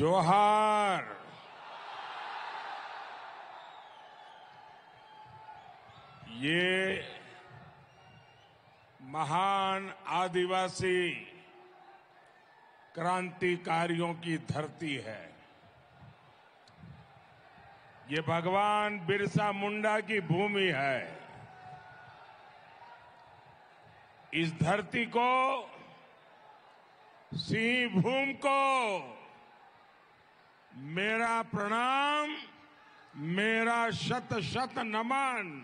जोहार ये महान आदिवासी क्रांतिकारियों की धरती है ये भगवान बिरसा मुंडा की भूमि है इस धरती को सिंह भूमि को मेरा प्रणाम मेरा शत शत नमन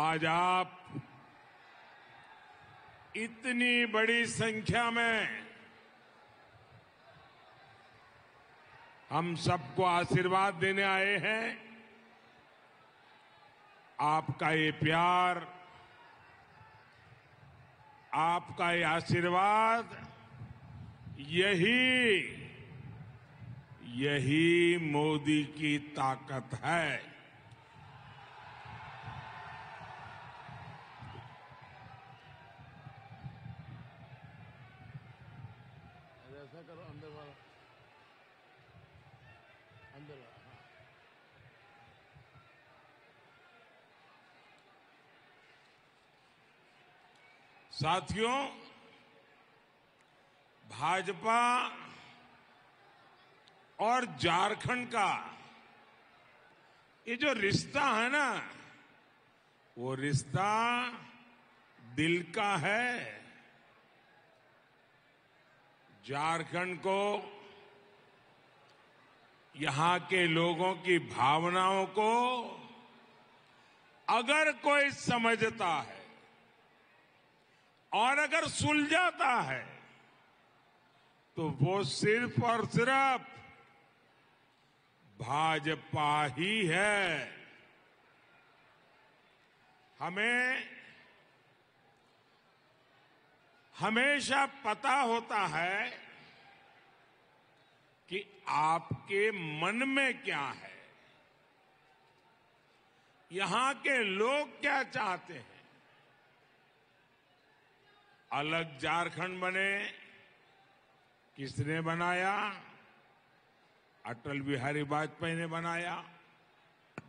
आज आप इतनी बड़ी संख्या में हम सबको आशीर्वाद देने आए हैं आपका ये प्यार आपका ये आशीर्वाद यही यही मोदी की ताकत है ऐसा करो अंदर अंदर हाँ। साथियों भाजपा और झारखंड का ये जो रिश्ता है ना वो रिश्ता दिल का है झारखंड को यहां के लोगों की भावनाओं को अगर कोई समझता है और अगर सुलझाता है तो वो सिर्फ और सिर्फ भाजपा ही है हमें हमेशा पता होता है कि आपके मन में क्या है यहां के लोग क्या चाहते हैं अलग झारखंड बने किसने बनाया अटल बिहारी वाजपेयी ने बनाया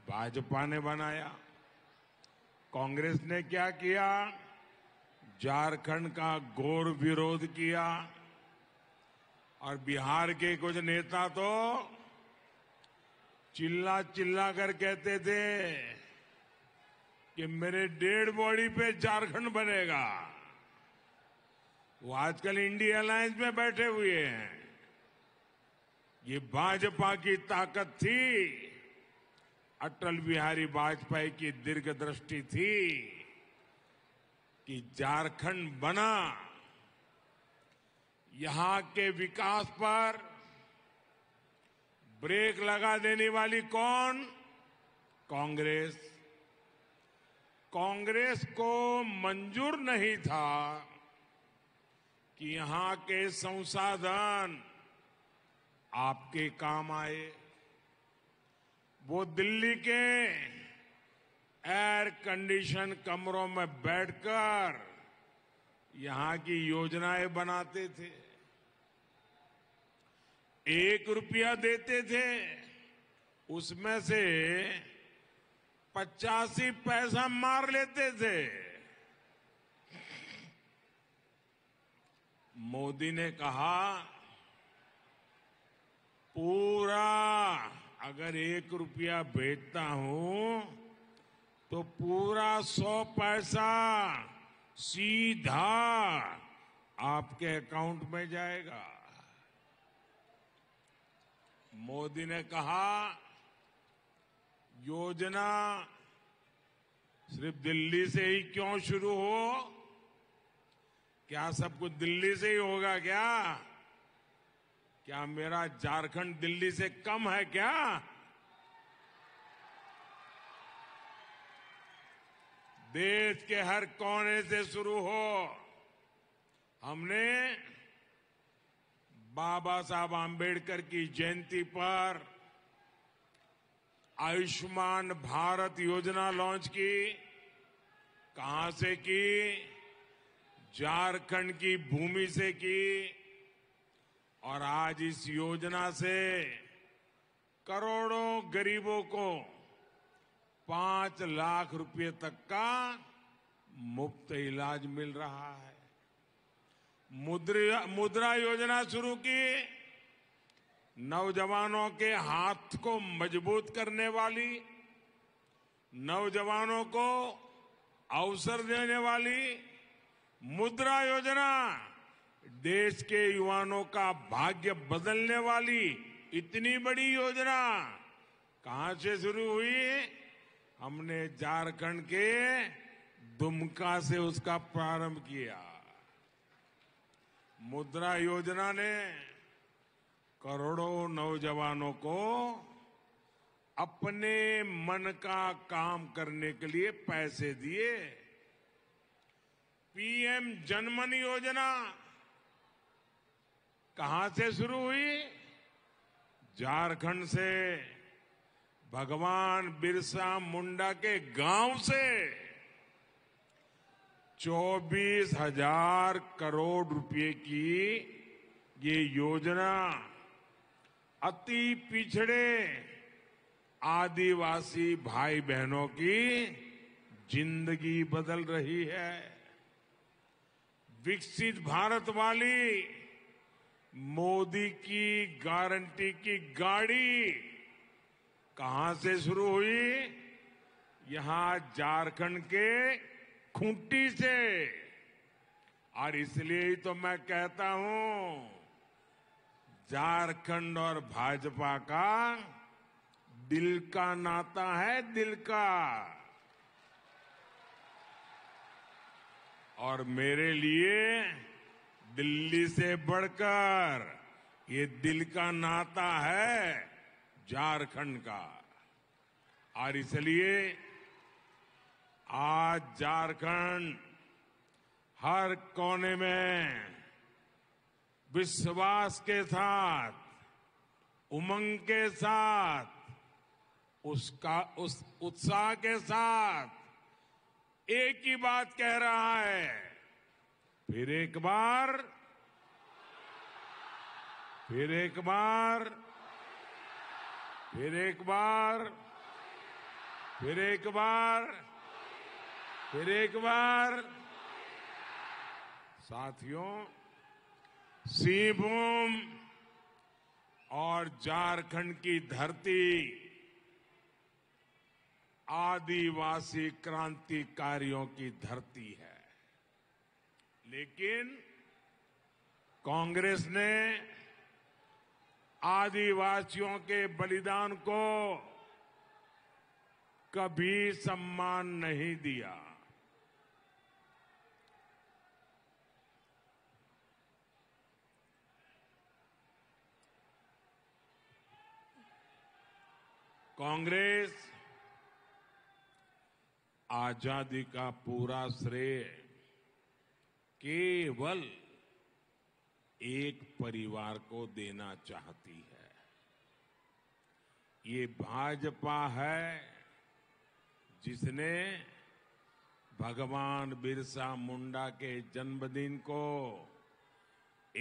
भाजपा ने बनाया कांग्रेस ने क्या किया झारखंड का घोर विरोध किया और बिहार के कुछ नेता तो चिल्ला चिल्ला कर कहते थे कि मेरे डेढ़ बॉडी पे झारखंड बनेगा वो आजकल इंडिया अलायंस में बैठे हुए हैं ये भाजपा की ताकत थी अटल बिहारी वाजपेयी की दीर्घ दृष्टि थी कि झारखंड बना यहां के विकास पर ब्रेक लगा देने वाली कौन कांग्रेस कांग्रेस को मंजूर नहीं था कि यहां के संसाधन आपके काम आए वो दिल्ली के एयर कंडीशन कमरों में बैठकर यहां की योजनाएं बनाते थे एक रुपया देते थे उसमें से पचासी पैसा मार लेते थे मोदी ने कहा पूरा अगर एक रुपया भेजता हूं तो पूरा सौ पैसा सीधा आपके अकाउंट में जाएगा मोदी ने कहा योजना सिर्फ दिल्ली से ही क्यों शुरू हो क्या सब कुछ दिल्ली से ही होगा क्या क्या मेरा झारखंड दिल्ली से कम है क्या देश के हर कोने से शुरू हो हमने बाबा साहब आम्बेडकर की जयंती पर आयुष्मान भारत योजना लॉन्च की कहां से की झारखंड की भूमि से की और आज इस योजना से करोड़ों गरीबों को पांच लाख रुपए तक का मुफ्त इलाज मिल रहा है मुद्रा, मुद्रा योजना शुरू की नौजवानों के हाथ को मजबूत करने वाली नौजवानों को अवसर देने वाली मुद्रा योजना देश के युवाओं का भाग्य बदलने वाली इतनी बड़ी योजना कहां से शुरू हुई हमने झारखंड के दुमका से उसका प्रारंभ किया मुद्रा योजना ने करोड़ों नौजवानों को अपने मन का काम करने के लिए पैसे दिए पीएम जनमन योजना कहां से शुरू हुई झारखंड से भगवान बिरसा मुंडा के गांव से चौबीस हजार करोड़ रुपए की ये योजना अति पिछड़े आदिवासी भाई बहनों की जिंदगी बदल रही है विकसित भारत वाली मोदी की गारंटी की गाड़ी कहां से शुरू हुई यहां झारखंड के खूंटी से और इसलिए ही तो मैं कहता हूं झारखंड और भाजपा का दिल का नाता है दिल का और मेरे लिए दिल्ली से बढ़कर ये दिल का नाता है झारखंड का और इसलिए आज झारखंड हर कोने में विश्वास के साथ उमंग के साथ उसका उस उत्साह के साथ एक ही बात कह रहा है फिर एक बार फिर एक बार फिर एक बार फिर एक बार फिर एक बार साथियों सिंहभूम और झारखंड की धरती आदिवासी क्रांतिकारियों की धरती है लेकिन कांग्रेस ने आदिवासियों के बलिदान को कभी सम्मान नहीं दिया कांग्रेस आजादी का पूरा श्रेय केवल एक परिवार को देना चाहती है ये भाजपा है जिसने भगवान बिरसा मुंडा के जन्मदिन को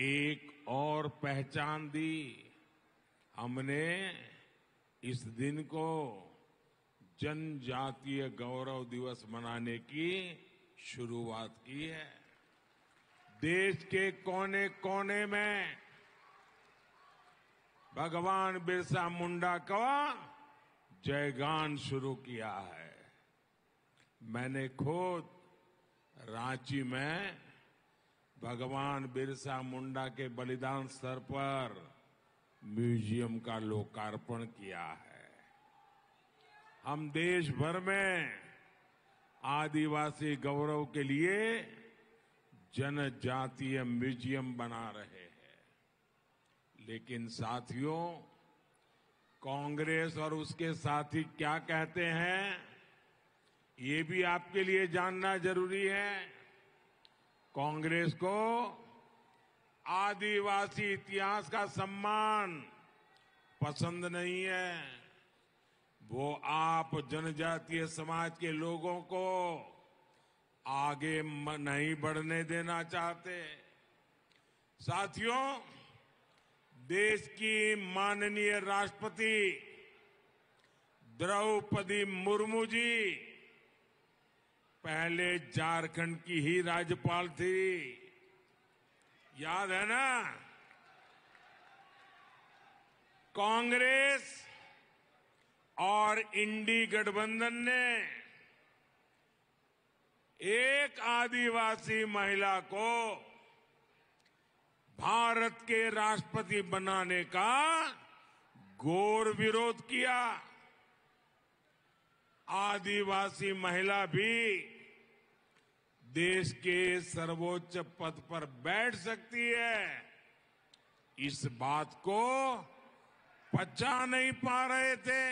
एक और पहचान दी हमने इस दिन को जनजातीय गौरव दिवस मनाने की शुरुआत की है देश के कोने कोने में भगवान बिरसा मुंडा का जयगान शुरू किया है मैंने खुद रांची में भगवान बिरसा मुंडा के बलिदान स्तर पर म्यूजियम का लोकार्पण किया है हम देश भर में आदिवासी गौरव के लिए जनजातीय म्यूजियम बना रहे हैं लेकिन साथियों कांग्रेस और उसके साथी क्या कहते हैं ये भी आपके लिए जानना जरूरी है कांग्रेस को आदिवासी इतिहास का सम्मान पसंद नहीं है वो आप जनजातीय समाज के लोगों को आगे नहीं बढ़ने देना चाहते साथियों देश की माननीय राष्ट्रपति द्रौपदी मुर्मू जी पहले झारखंड की ही राज्यपाल थी याद है ना कांग्रेस और इंडी गठबंधन ने एक आदिवासी महिला को भारत के राष्ट्रपति बनाने का घोर विरोध किया आदिवासी महिला भी देश के सर्वोच्च पद पर बैठ सकती है इस बात को पचा नहीं पा रहे थे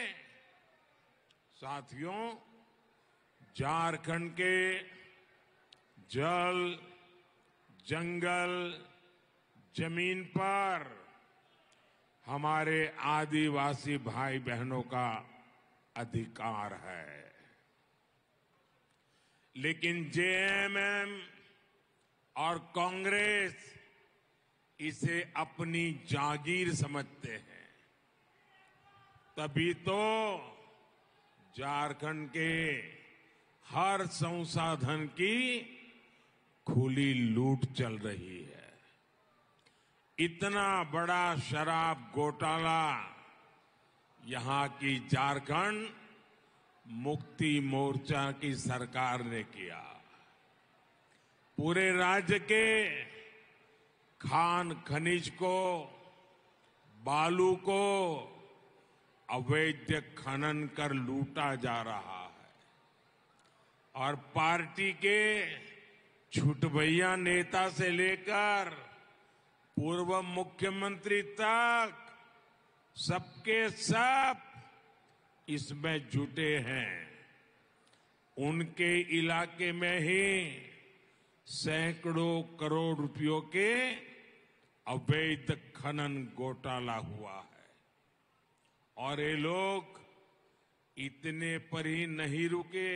साथियों झारखंड के जल जंगल जमीन पर हमारे आदिवासी भाई बहनों का अधिकार है लेकिन जेएमएम और कांग्रेस इसे अपनी जागीर समझते हैं तभी तो झारखंड के हर संसाधन की खुली लूट चल रही है इतना बड़ा शराब घोटाला यहां की झारखंड मुक्ति मोर्चा की सरकार ने किया पूरे राज्य के खान खनिज को बालू को अवैध खनन कर लूटा जा रहा है और पार्टी के छुटभैया नेता से लेकर पूर्व मुख्यमंत्री तक सबके सब इसमें जुटे हैं उनके इलाके में ही सैकड़ों करोड़ रुपयों के अवैध खनन घोटाला हुआ है और ये लोग इतने पर ही नहीं रुके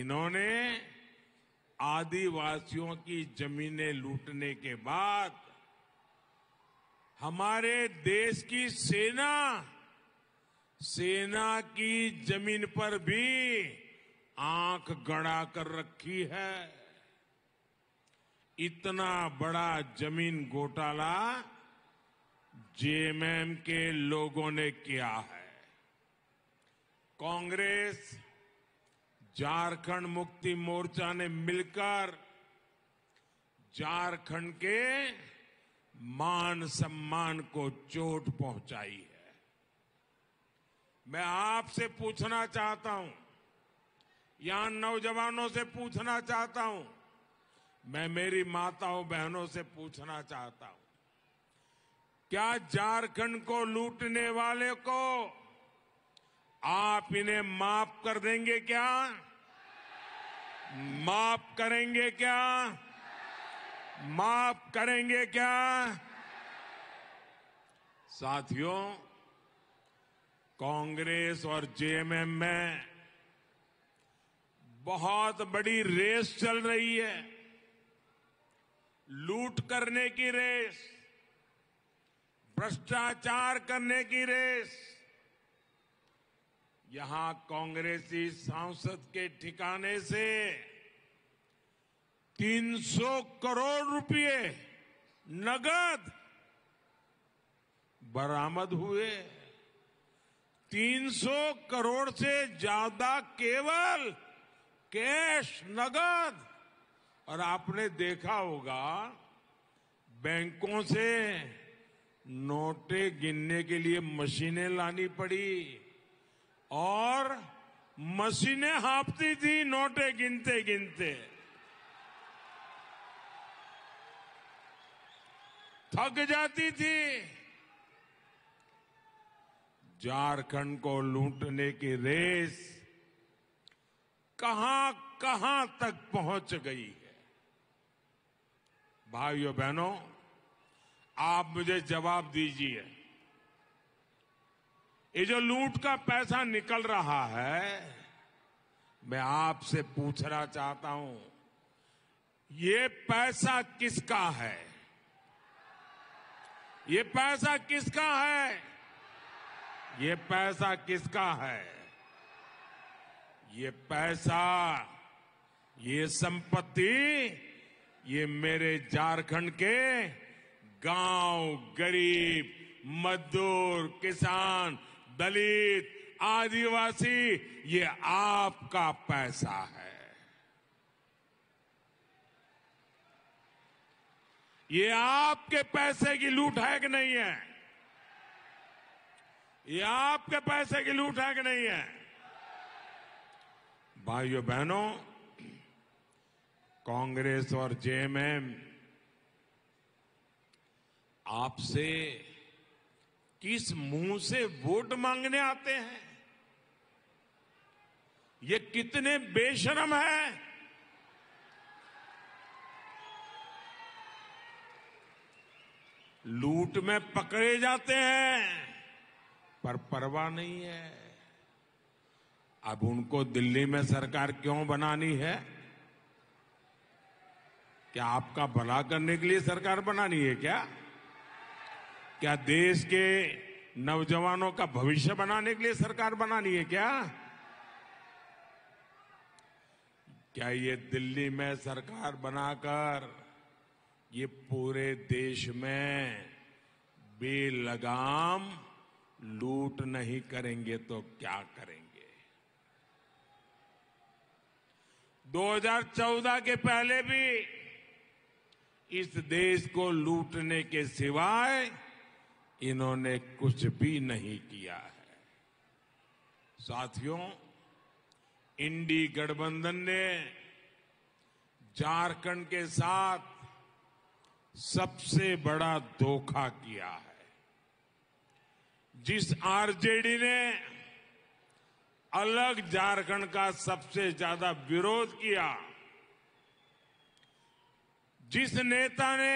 इन्होंने आदिवासियों की जमीनें लूटने के बाद हमारे देश की सेना सेना की जमीन पर भी आंख गड़ा कर रखी है इतना बड़ा जमीन घोटाला जेएमएम के लोगों ने किया है कांग्रेस झारखंड मुक्ति मोर्चा ने मिलकर झारखंड के मान सम्मान को चोट पहुंचाई है मैं आपसे पूछना चाहता हूं यहां नौजवानों से पूछना चाहता हूं मैं मेरी माताओं बहनों से पूछना चाहता हूं क्या झारखंड को लूटने वाले को आप इन्हें माफ कर देंगे क्या माफ करेंगे क्या माफ करेंगे क्या साथियों कांग्रेस और जेएमएम में बहुत बड़ी रेस चल रही है लूट करने की रेस भ्रष्टाचार करने की रेस यहां कांग्रेसी सांसद के ठिकाने से 300 करोड़ रुपए नगद बरामद हुए 300 करोड़ से ज्यादा केवल कैश नगद और आपने देखा होगा बैंकों से नोटे गिनने के लिए मशीनें लानी पड़ी और मशीनें हाँपती थी नोटे गिनते गिनते थक जाती थी झारखंड को लूटने की रेस कहां कहां तक पहुंच गई है भाइयों बहनों आप मुझे जवाब दीजिए ये जो लूट का पैसा निकल रहा है मैं आपसे पूछना चाहता हूं ये पैसा किसका है ये पैसा किसका है ये पैसा किसका है ये पैसा ये संपत्ति ये मेरे झारखंड के गांव गरीब मजदूर किसान दलित आदिवासी ये आपका पैसा है ये आपके पैसे की लूट है कि नहीं है ये आपके पैसे की लूट है कि नहीं है भाइयों बहनों कांग्रेस और जेएमएम आपसे किस मुंह से वोट मांगने आते हैं ये कितने बेशरम है लूट में पकड़े जाते हैं पर परवाह नहीं है अब उनको दिल्ली में सरकार क्यों बनानी है क्या आपका भला करने के लिए सरकार बनानी है क्या क्या देश के नौजवानों का भविष्य बनाने के लिए सरकार बनानी है क्या क्या ये दिल्ली में सरकार बनाकर ये पूरे देश में बेलगाम लूट नहीं करेंगे तो क्या करेंगे 2014 के पहले भी इस देश को लूटने के सिवाय इन्होंने कुछ भी नहीं किया है साथियों इंडी गठबंधन ने झारखंड के साथ सबसे बड़ा धोखा किया है जिस आरजेडी ने अलग झारखंड का सबसे ज्यादा विरोध किया जिस नेता ने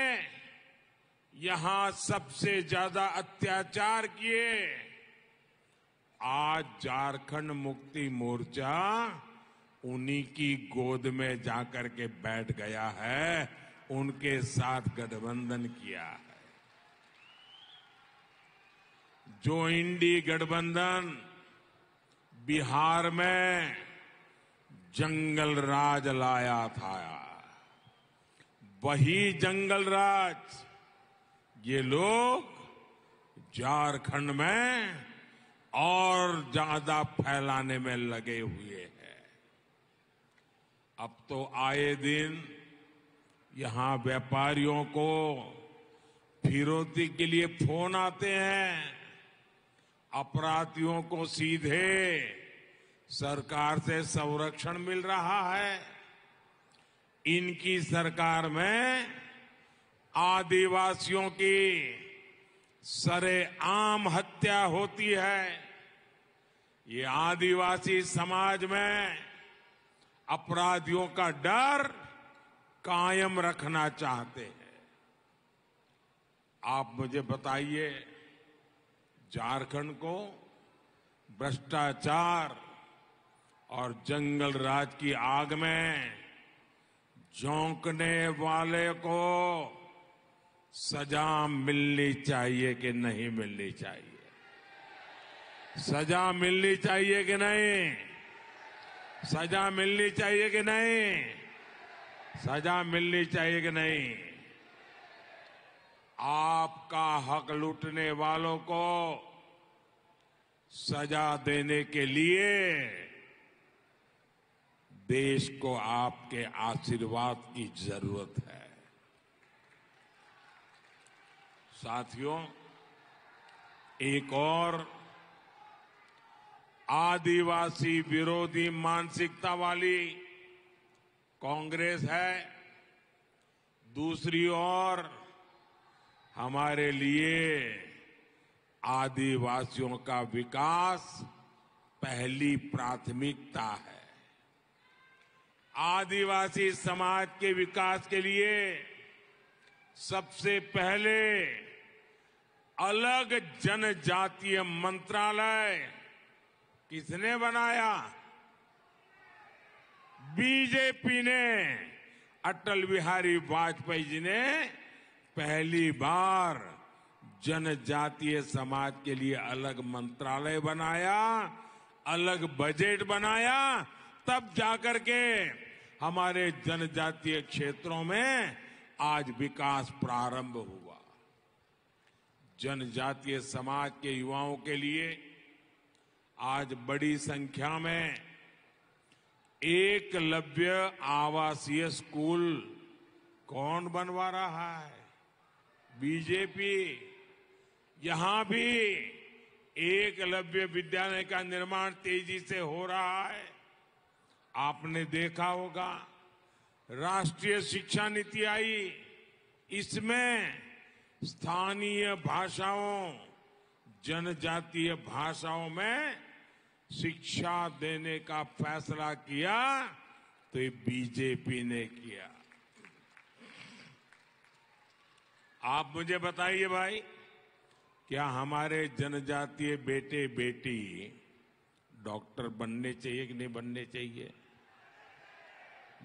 यहां सबसे ज्यादा अत्याचार किए आज झारखंड मुक्ति मोर्चा उन्हीं की गोद में जाकर के बैठ गया है उनके साथ गठबंधन किया है जो इंडी गठबंधन बिहार में जंगल राज लाया था वही जंगल राज ये लोग झारखंड में और ज्यादा फैलाने में लगे हुए हैं अब तो आए दिन यहां व्यापारियों को फिरौती के लिए फोन आते हैं अपराधियों को सीधे सरकार से संरक्षण मिल रहा है इनकी सरकार में आदिवासियों की सरेआम हत्या होती है ये आदिवासी समाज में अपराधियों का डर कायम रखना चाहते हैं आप मुझे बताइए झारखंड को भ्रष्टाचार और जंगल राज की आग में झोंकने वाले को सजा मिलनी चाहिए कि नहीं मिलनी चाहिए सजा मिलनी चाहिए कि नहीं सजा मिलनी चाहिए कि नहीं सजा मिलनी चाहिए कि नहीं आपका हक लूटने वालों को सजा देने के लिए देश को आपके आशीर्वाद की जरूरत है साथियों एक और आदिवासी विरोधी मानसिकता वाली कांग्रेस है दूसरी ओर हमारे लिए आदिवासियों का विकास पहली प्राथमिकता है आदिवासी समाज के विकास के लिए सबसे पहले अलग जनजातीय मंत्रालय किसने बनाया बीजेपी ने अटल बिहारी वाजपेयी जी ने पहली बार जनजातीय समाज के लिए अलग मंत्रालय बनाया अलग बजट बनाया तब जाकर के हमारे जनजातीय क्षेत्रों में आज विकास प्रारंभ हुआ जनजातीय समाज के युवाओं के लिए आज बड़ी संख्या में एकलव्य आवासीय स्कूल कौन बनवा रहा है बीजेपी यहां भी एकलव्य विद्यालय का निर्माण तेजी से हो रहा है आपने देखा होगा राष्ट्रीय शिक्षा नीति आई इसमें स्थानीय भाषाओं जनजातीय भाषाओं में शिक्षा देने का फैसला किया तो ये बीजेपी ने किया आप मुझे बताइए भाई क्या हमारे जनजातीय बेटे बेटी डॉक्टर बनने चाहिए कि नहीं बनने चाहिए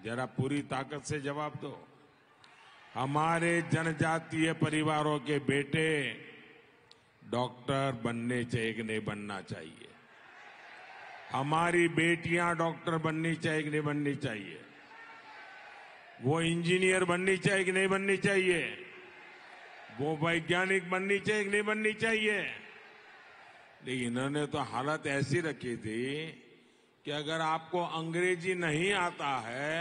जरा पूरी ताकत से जवाब दो हमारे जनजातीय परिवारों के बेटे डॉक्टर बनने चाहिए कि नहीं बनना चाहिए हमारी बेटियां डॉक्टर बननी चाहिए कि नहीं बननी चाहिए वो इंजीनियर बननी चाहिए कि नहीं बननी चाहिए वो वैज्ञानिक बननी चाहिए कि नहीं बननी चाहिए लेकिन इन्होंने तो हालत ऐसी रखी थी कि अगर आपको अंग्रेजी नहीं आता है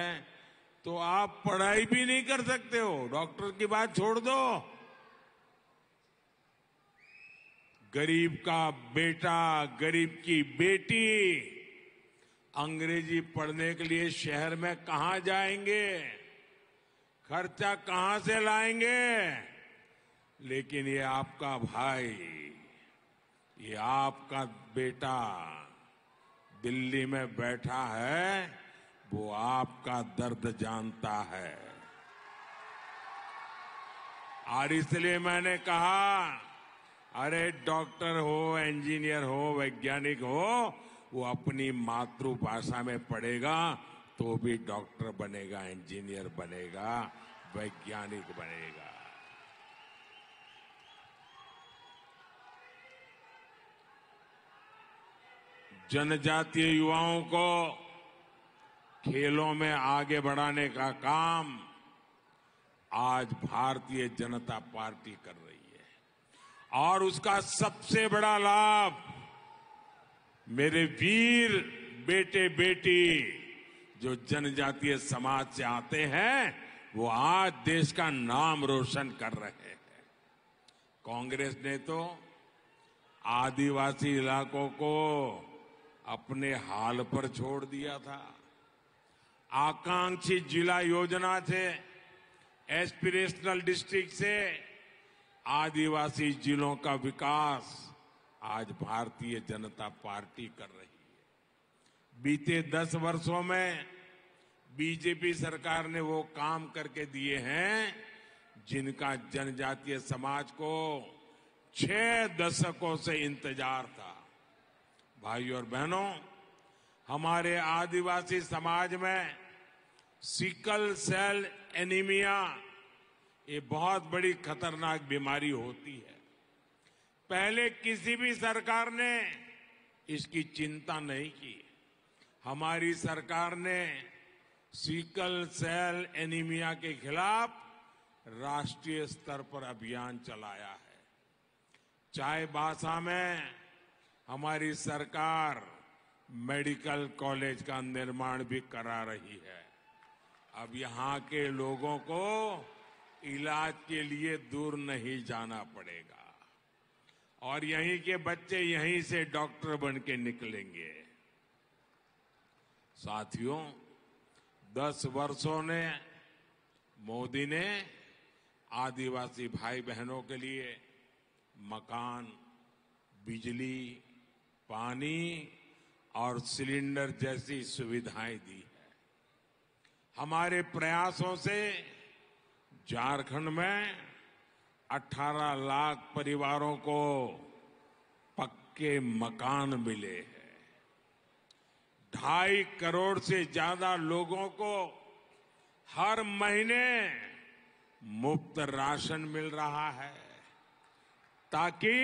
तो आप पढ़ाई भी नहीं कर सकते हो डॉक्टर की बात छोड़ दो गरीब का बेटा गरीब की बेटी अंग्रेजी पढ़ने के लिए शहर में कहा जाएंगे खर्चा कहां से लाएंगे लेकिन ये आपका भाई ये आपका बेटा दिल्ली में बैठा है वो आपका दर्द जानता है और इसलिए मैंने कहा अरे डॉक्टर हो इंजीनियर हो वैज्ञानिक हो वो अपनी मातृभाषा में पढ़ेगा तो भी डॉक्टर बनेगा इंजीनियर बनेगा वैज्ञानिक बनेगा जनजातीय युवाओं को खेलों में आगे बढ़ाने का काम आज भारतीय जनता पार्टी कर रही है और उसका सबसे बड़ा लाभ मेरे वीर बेटे बेटी जो जनजातीय समाज से आते हैं वो आज देश का नाम रोशन कर रहे हैं कांग्रेस ने तो आदिवासी इलाकों को अपने हाल पर छोड़ दिया था आकांक्षी जिला योजना से एस्पिरेशनल डिस्ट्रिक्ट से आदिवासी जिलों का विकास आज भारतीय जनता पार्टी कर रही है बीते दस वर्षों में बीजेपी सरकार ने वो काम करके दिए हैं जिनका जनजातीय समाज को छह दशकों से इंतजार था भाइयों और बहनों हमारे आदिवासी समाज में सिकल सेल एनीमिया ये बहुत बड़ी खतरनाक बीमारी होती है पहले किसी भी सरकार ने इसकी चिंता नहीं की हमारी सरकार ने सिकल सेल एनीमिया के खिलाफ राष्ट्रीय स्तर पर अभियान चलाया है चाय भाषा में हमारी सरकार मेडिकल कॉलेज का निर्माण भी करा रही है अब यहाँ के लोगों को इलाज के लिए दूर नहीं जाना पड़ेगा और यहीं के बच्चे यहीं से डॉक्टर बन के निकलेंगे साथियों दस वर्षों ने मोदी ने आदिवासी भाई बहनों के लिए मकान बिजली पानी और सिलेंडर जैसी सुविधाएं दी हमारे प्रयासों से झारखंड में 18 लाख परिवारों को पक्के मकान मिले हैं ढाई करोड़ से ज्यादा लोगों को हर महीने मुफ्त राशन मिल रहा है ताकि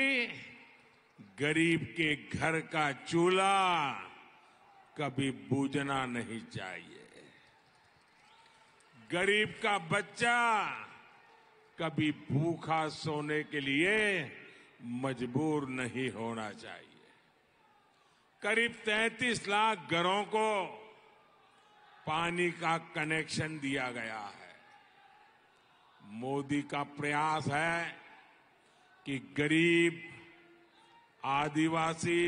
गरीब के घर का चूल्हा कभी बूझना नहीं चाहिए गरीब का बच्चा कभी भूखा सोने के लिए मजबूर नहीं होना चाहिए करीब 33 लाख घरों को पानी का कनेक्शन दिया गया है मोदी का प्रयास है कि गरीब आदिवासी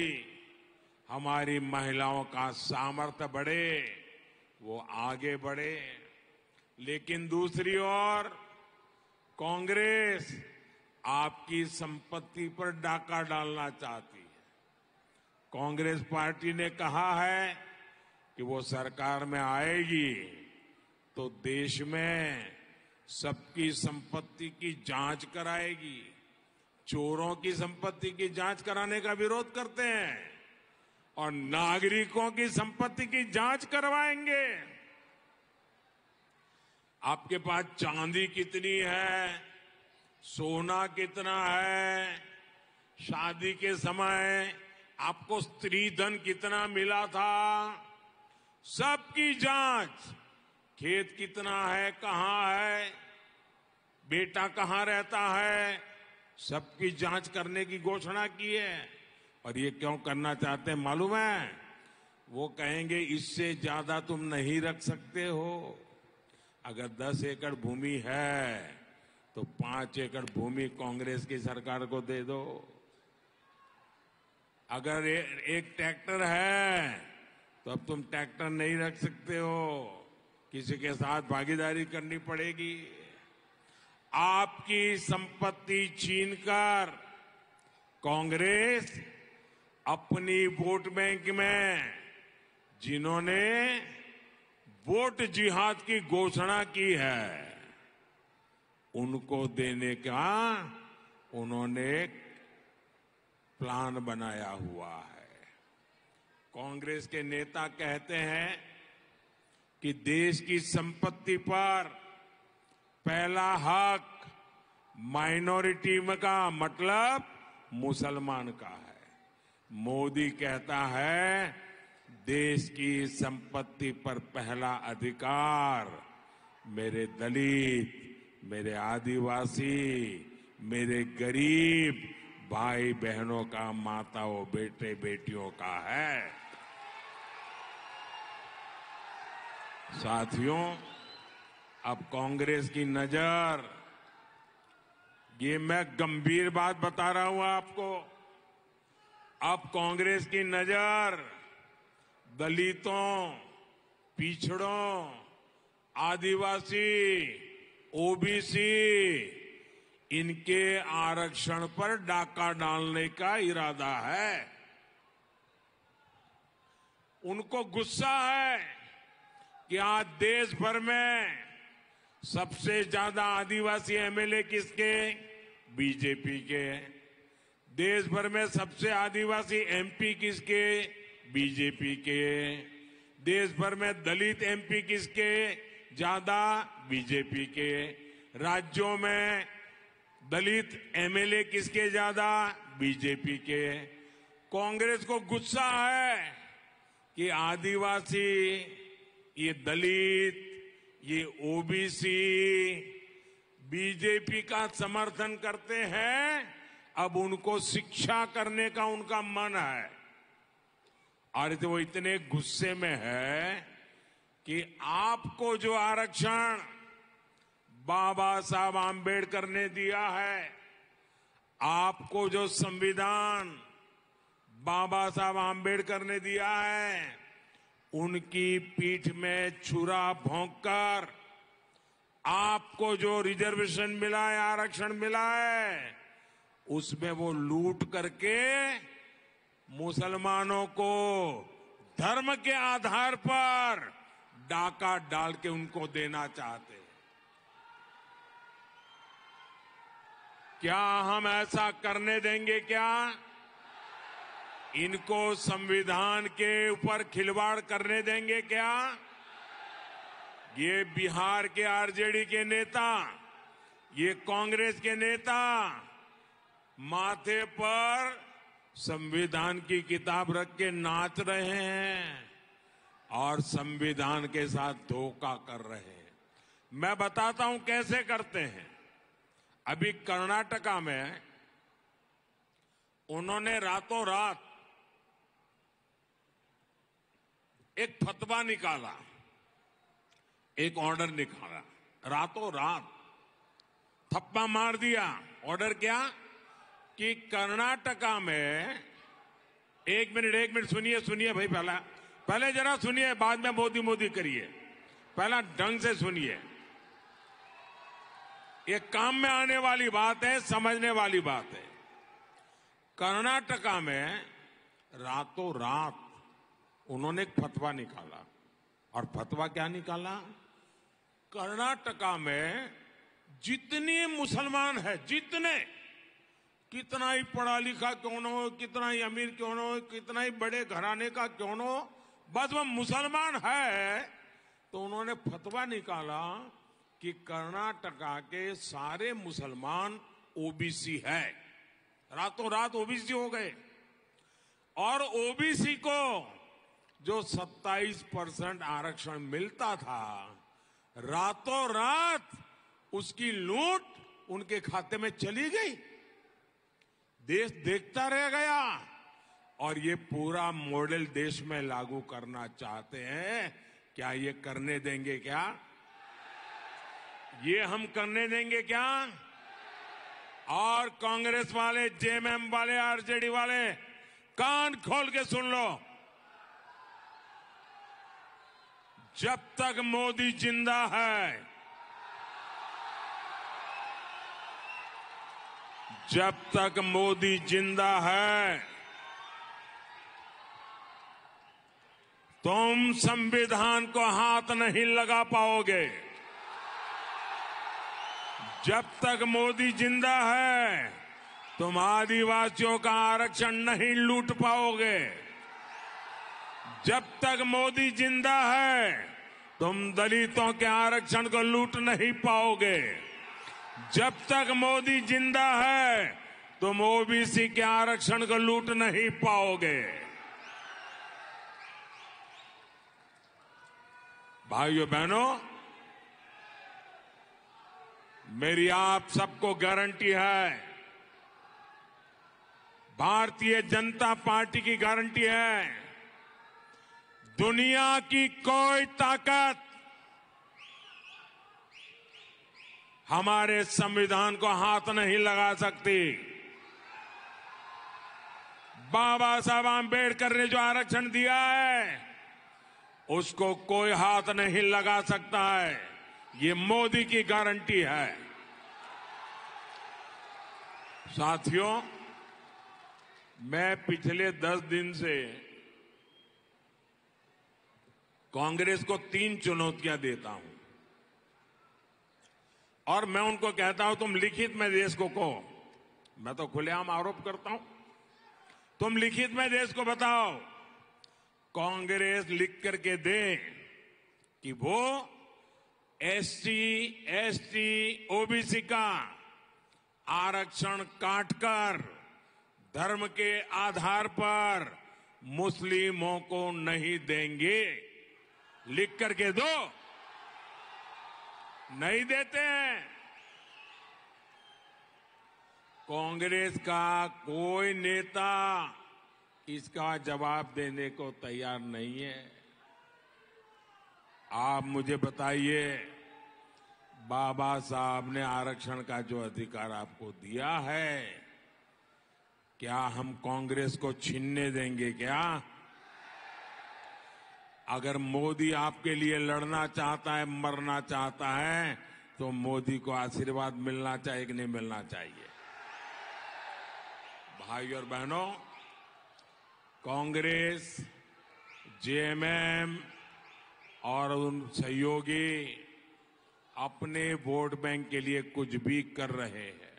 हमारी महिलाओं का सामर्थ्य बढ़े वो आगे बढ़े लेकिन दूसरी ओर कांग्रेस आपकी संपत्ति पर डाका डालना चाहती है कांग्रेस पार्टी ने कहा है कि वो सरकार में आएगी तो देश में सबकी संपत्ति की जांच कराएगी चोरों की संपत्ति की जांच कराने का विरोध करते हैं और नागरिकों की संपत्ति की जांच करवाएंगे आपके पास चांदी कितनी है सोना कितना है शादी के समय आपको स्त्री धन कितना मिला था सबकी जांच खेत कितना है कहाँ है बेटा कहाँ रहता है सबकी जांच करने की घोषणा की है और ये क्यों करना चाहते हैं मालूम है वो कहेंगे इससे ज्यादा तुम नहीं रख सकते हो अगर 10 एकड़ भूमि है तो 5 एकड़ भूमि कांग्रेस की सरकार को दे दो अगर ए, एक ट्रैक्टर है तो अब तुम ट्रैक्टर नहीं रख सकते हो किसी के साथ भागीदारी करनी पड़ेगी आपकी संपत्ति छीनकर कांग्रेस अपनी वोट बैंक में जिन्होंने वोट जिहाद की घोषणा की है उनको देने का उन्होंने प्लान बनाया हुआ है कांग्रेस के नेता कहते हैं कि देश की संपत्ति पर पहला हक माइनॉरिटी में का मतलब मुसलमान का है मोदी कहता है देश की संपत्ति पर पहला अधिकार मेरे दलित मेरे आदिवासी मेरे गरीब भाई बहनों का माताओं बेटे बेटियों का है साथियों अब कांग्रेस की नजर ये मैं गंभीर बात बता रहा हूं आपको अब कांग्रेस की नजर दलितों पिछड़ों आदिवासी ओबीसी इनके आरक्षण पर डाका डालने का इरादा है उनको गुस्सा है कि आज देश भर में सबसे ज्यादा आदिवासी एमएलए किसके बीजेपी के देश भर में सबसे आदिवासी एमपी किसके बीजेपी के देश भर में दलित एमपी किसके ज्यादा बीजेपी के राज्यों में दलित एमएलए किसके ज्यादा बीजेपी के कांग्रेस को गुस्सा है कि आदिवासी ये दलित ये ओबीसी बीजेपी का समर्थन करते हैं अब उनको शिक्षा करने का उनका मन है और तो वो इतने गुस्से में है कि आपको जो आरक्षण बाबा साहब आम्बेडकर ने दिया है आपको जो संविधान बाबा साहब आम्बेडकर ने दिया है उनकी पीठ में छुरा भोंककर आपको जो रिजर्वेशन मिला है आरक्षण मिला है उसमें वो लूट करके मुसलमानों को धर्म के आधार पर डाका डाल के उनको देना चाहते क्या हम ऐसा करने देंगे क्या इनको संविधान के ऊपर खिलवाड़ करने देंगे क्या ये बिहार के आरजेडी के नेता ये कांग्रेस के नेता माथे पर संविधान की किताब रख के नाच रहे हैं और संविधान के साथ धोखा कर रहे हैं मैं बताता हूं कैसे करते हैं अभी कर्नाटका में उन्होंने रातों रात एक फतवा निकाला एक ऑर्डर निकाला रातों रात थप्पा मार दिया ऑर्डर क्या कि कर्नाटका में एक मिनट एक मिनट सुनिए सुनिए भाई पहला पहले जरा सुनिए बाद में मोदी मोदी करिए पहला ढंग से सुनिए ये काम में आने वाली बात है समझने वाली बात है कर्नाटका में रातों रात उन्होंने एक फतवा निकाला और फतवा क्या निकाला कर्नाटका में जितने मुसलमान है जितने कितना ही पढ़ा लिखा क्यों न हो कितना ही अमीर क्यों न हो कितना ही बड़े घराने का क्यों न हो बस वह मुसलमान है तो उन्होंने फतवा निकाला कि कर्नाटका के सारे मुसलमान ओबीसी है रातों रात ओबीसी हो गए और ओबीसी को जो 27 परसेंट आरक्षण मिलता था रातों रात उसकी लूट उनके खाते में चली गई देश देखता रह गया और ये पूरा मॉडल देश में लागू करना चाहते हैं क्या ये करने देंगे क्या ये हम करने देंगे क्या और कांग्रेस वाले जेएमएम वाले आरजेडी वाले कान खोल के सुन लो जब तक मोदी जिंदा है जब तक मोदी जिंदा है तुम संविधान को हाथ नहीं लगा पाओगे जब तक मोदी जिंदा है तुम आदिवासियों का आरक्षण नहीं लूट पाओगे जब तक मोदी जिंदा है तुम दलितों के आरक्षण को लूट नहीं पाओगे जब तक मोदी जिंदा है तुम ओबीसी के आरक्षण को लूट नहीं पाओगे भाइयों बहनों मेरी आप सबको गारंटी है भारतीय जनता पार्टी की गारंटी है दुनिया की कोई ताकत हमारे संविधान को हाथ नहीं लगा सकती बाबा साहब आम्बेडकर ने जो आरक्षण दिया है उसको कोई हाथ नहीं लगा सकता है ये मोदी की गारंटी है साथियों मैं पिछले दस दिन से कांग्रेस को तीन चुनौतियां देता हूं और मैं उनको कहता हूं तुम लिखित में देश को कहो मैं तो खुलेआम आरोप करता हूं तुम लिखित में देश को बताओ कांग्रेस लिख करके दे कि वो एसटी एसटी ओबीसी का आरक्षण काटकर धर्म के आधार पर मुस्लिमों को नहीं देंगे लिख करके दो नहीं देते हैं कांग्रेस का कोई नेता इसका जवाब देने को तैयार नहीं है आप मुझे बताइए बाबा साहब ने आरक्षण का जो अधिकार आपको दिया है क्या हम कांग्रेस को छीनने देंगे क्या अगर मोदी आपके लिए लड़ना चाहता है मरना चाहता है तो मोदी को आशीर्वाद मिलना चाहिए कि नहीं मिलना चाहिए भाई और बहनों कांग्रेस जेएमएम और उन सहयोगी अपने वोट बैंक के लिए कुछ भी कर रहे हैं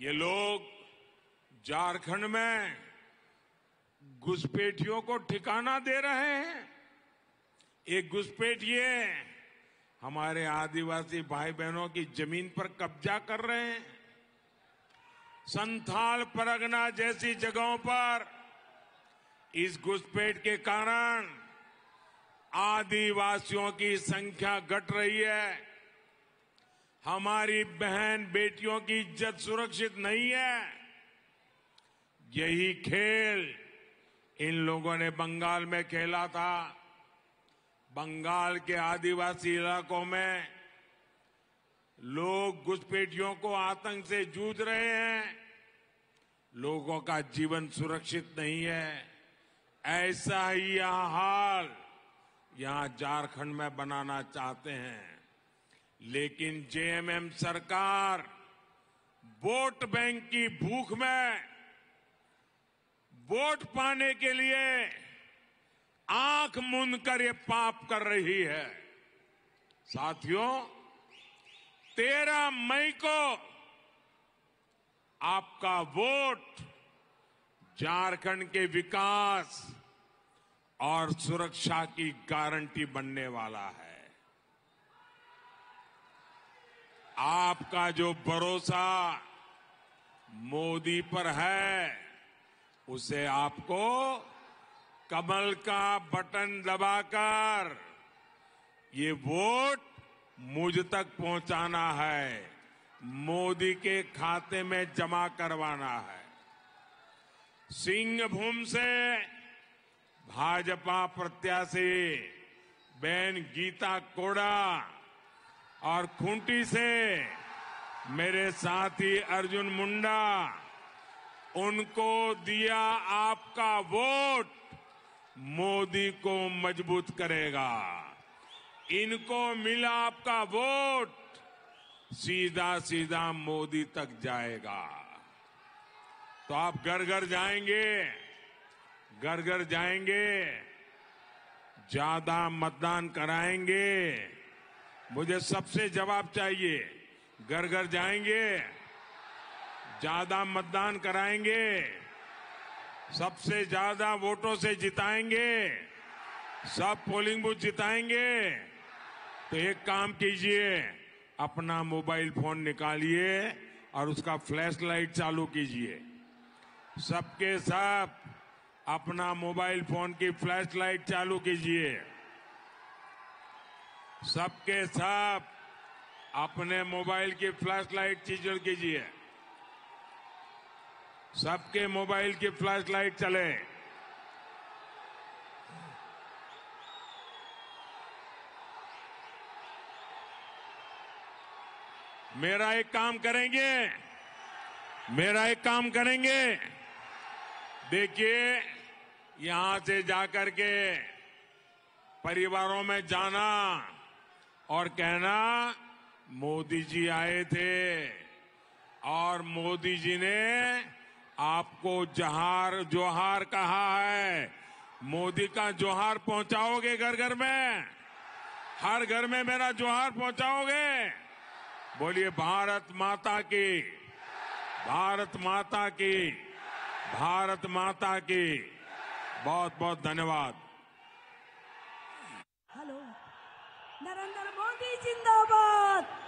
ये लोग झारखंड में घुसपैठियों को ठिकाना दे रहे हैं ये घुसपैठिए हमारे आदिवासी भाई बहनों की जमीन पर कब्जा कर रहे हैं संथाल परगना जैसी जगहों पर इस घुसपैठ के कारण आदिवासियों की संख्या घट रही है हमारी बहन बेटियों की इज्जत सुरक्षित नहीं है यही खेल इन लोगों ने बंगाल में खेला था बंगाल के आदिवासी इलाकों में लोग घुसपैठियों को आतंक से जूझ रहे हैं लोगों का जीवन सुरक्षित नहीं है ऐसा ही यह हाल यहां झारखंड में बनाना चाहते हैं लेकिन जेएमएम सरकार वोट बैंक की भूख में वोट पाने के लिए आंख मूंद कर ये पाप कर रही है साथियों तेरह मई को आपका वोट झारखंड के विकास और सुरक्षा की गारंटी बनने वाला है आपका जो भरोसा मोदी पर है उसे आपको कमल का बटन दबाकर ये वोट मुझ तक पहुंचाना है मोदी के खाते में जमा करवाना है सिंहभूम से भाजपा प्रत्याशी बहन गीता कोड़ा और खूंटी से मेरे साथी अर्जुन मुंडा उनको दिया आपका वोट मोदी को मजबूत करेगा इनको मिला आपका वोट सीधा सीधा मोदी तक जाएगा तो आप घर घर जाएंगे घर घर जाएंगे ज्यादा मतदान कराएंगे मुझे सबसे जवाब चाहिए घर घर जाएंगे ज्यादा मतदान कराएंगे सबसे ज्यादा वोटों से जिताएंगे सब पोलिंग बूथ जिताएंगे तो एक काम कीजिए अपना मोबाइल फोन निकालिए और उसका फ्लैश लाइट चालू कीजिए सबके सब अपना मोबाइल फोन की फ्लैश लाइट चालू कीजिए सबके सब अपने मोबाइल की फ्लैश लाइट चीजल कीजिए सबके मोबाइल की फ्लैश लाइट चले मेरा एक काम करेंगे मेरा एक काम करेंगे देखिए यहां से जाकर के परिवारों में जाना और कहना मोदी जी आए थे और मोदी जी ने आपको जहार जोहार कहा है मोदी का जोहार पहुंचाओगे घर घर में हर घर में मेरा जोहार पहुंचाओगे बोलिए भारत माता की भारत माता की भारत माता की बहुत बहुत धन्यवाद हेलो नरेंद्र मोदी जिंदाबाद